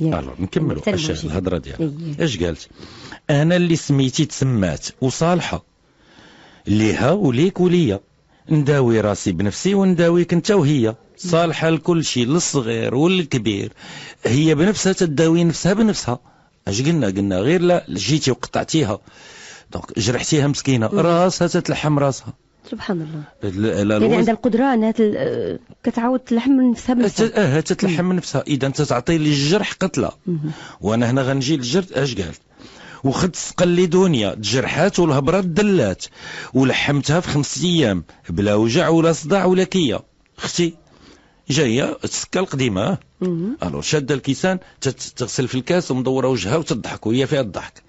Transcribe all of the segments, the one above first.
يلا نكملوا الشيخ الهضره ديالها اش إيه. قالت انا اللي سميتي تسمات وصالحه ليها وليك وليا نداوي راسي بنفسي ونداويك انت وهي صالحه لكل شيء للصغير والكبير هي بنفسها تداوي نفسها بنفسها اش قلنا قلنا غير لا جيتي وقطعتيها دونك جرحتيها مسكينه راسها تتلحم راسها سبحان الله يعني عندها القدره انها تل... كتعاود تلحم من نفسها بنفسها اه تتلحم من نفسها اذا تتعطي للجرح قتله وانا هنا غنجي للجرح اش قالت وخدت دنيا تجرحات والهبرات دلات ولحمتها في خمس ايام بلا وجع ولا صداع ولا كيه اختي جايه السكه القديمه الو شاده الكيسان تغسل في الكاس ومدوره وجهها وتضحك وهي فيها الضحك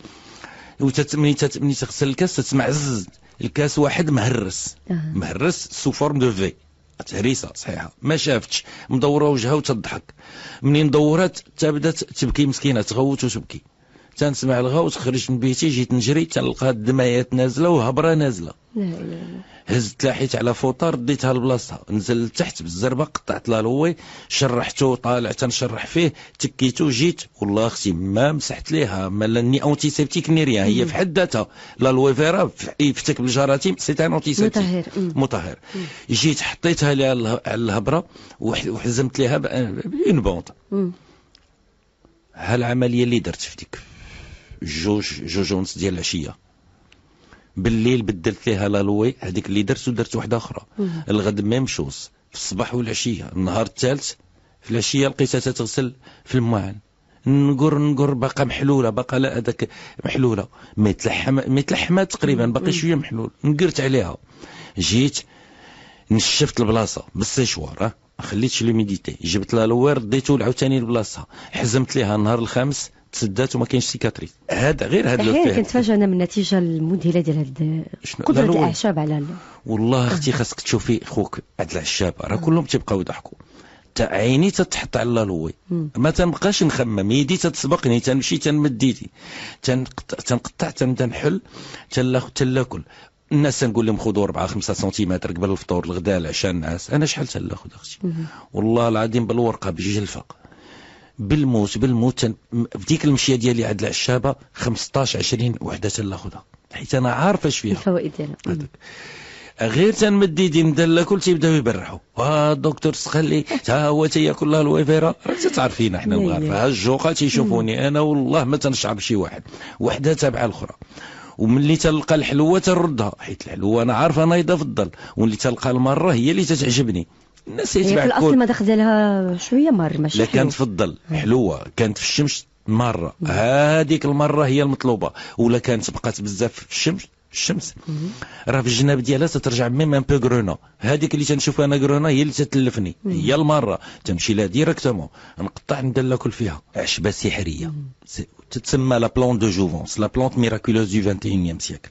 وتتمني تتمني تغسل الكاس تسمع زز الكاس واحد مهرس مهرس سو فورم دو في تهريسه صحيحه ما شافتش مدوره وجهها وتضحك منين دورات تبدأت بدات تبكي مسكينه تغوت وتبكي تنسمع الغوت خرجت من بيتي جيت نجري تلقى الدمايات نازله وهبره نازله هزت لاحيت على فوطه رديتها لبلاصتها نزل لتحت بالزربه قطعت لها لوي شرحته طالع تنشرح فيه تكيتو جيت والله اختي ما مسحت ليها ما لاني اونتيسيبتيك ني ريا هي في حد ذاتها لا فيرا يفتك بالجراثيم سي ان اونتيسيبتيك مطهر مطهر جيت حطيتها لها على الهبره وحزمت لها اون بونت هالعمليه اللي درت في ديك جوج جوج ونص ديال العشيه بالليل بدلت لها لالوي هذيك اللي درت ودرت واحده اخرى الغد ميم شوز في الصباح والعشيه النهار الثالث في العشيه لقيتها تتغسل في الماعن نقر نقر باقا محلوله باقا لا هذاك محلوله ما يتلحم ما يتلحمات تقريبا باقي شويه محلول نقرت عليها جيت نشفت البلاصه بالسيشوار ما خليتش لوميديتي جبت لالوي رديته عاوتاني لبلاصتها حزمت ليها النهار الخامس تسدات وما كاينش سيكاتريس هذا غير هذا احيانا كنتفاجئ انا من النتيجه المذهله ديال هاد قدره الاعشاب على والله آه. اختي خاصك تشوفي خوك عبد العشاب راه كلهم تيبقاو يضحكوا عيني تتحط على لوي ما تنبقاش نخمم يدي تتسبقني تنمشي تنمد يدي تنقطع تنبدا نحل تناكل تناكل الناس تنقول لهم خذوا 4 5 سنتيمتر قبل الفطور الغداء العشاء الناس انا شحال تناخذ اختي والله العظيم بالورقه بجلفه بالموت بالموت بديك المشيه ديالي عند العشابه 15 20 وحده تناخذها حيت انا عارف اش فيها الفوائد ديالها غير تنمد يدي مدلة كل تيبداو يبرحوا ها الدكتور سخلي ها هو تياكل لها الويفيرا تعرفينا حنا المغاربه ها الجوقه تيشوفوني انا والله ما تنشعر بشي واحد وحده تابعه الاخرى وملي تلقى الحلوه تردها حيت الحلوه انا عارفه نايضه في الظل واللي تلقى المره هي اللي تتعجبني الناس هي يعني في الاصل ما لها شويه مار ماشي لا كانت في الظل حلوه كانت في الشمس ماره هذيك المره هي المطلوبه ولا كانت بقات بزاف في الشمس الشمس راه في الجناب ديالها تترجع ميم ان بو كرونا هذيك اللي تنشوف انا كرونا هي اللي تتلفني هي الماره تمشي لها ديريكتومون نقطع ندير ناكل فيها عشبه سحريه تتسمى لا بلون دو جوفونس لا بلونت ميراكولوز دو 21 سيكل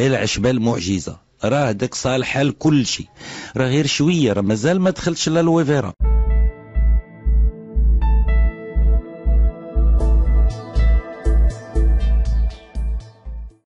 العشبه المعجزه راه داك صالحه لكل شيء راه غير شويه راه مازال ما دخلتش لا لويفيرا